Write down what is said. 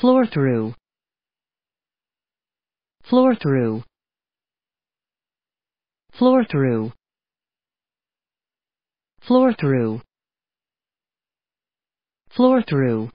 floor through floor through floor through floor through floor through